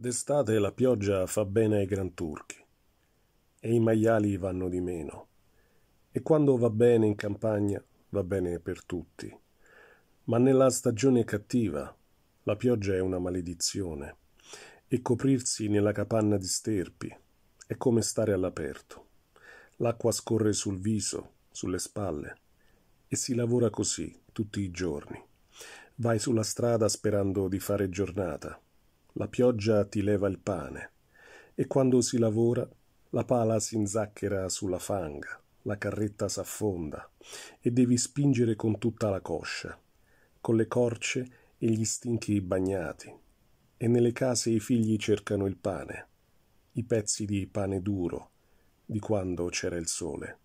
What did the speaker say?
D'estate la pioggia fa bene ai granturchi e i maiali vanno di meno. E quando va bene in campagna va bene per tutti. Ma nella stagione cattiva la pioggia è una maledizione e coprirsi nella capanna di sterpi è come stare all'aperto. L'acqua scorre sul viso, sulle spalle e si lavora così tutti i giorni. Vai sulla strada sperando di fare giornata la pioggia ti leva il pane e quando si lavora la pala si inzacchera sulla fanga, la carretta s'affonda e devi spingere con tutta la coscia, con le corce e gli stinchi bagnati. E nelle case i figli cercano il pane, i pezzi di pane duro, di quando c'era il sole.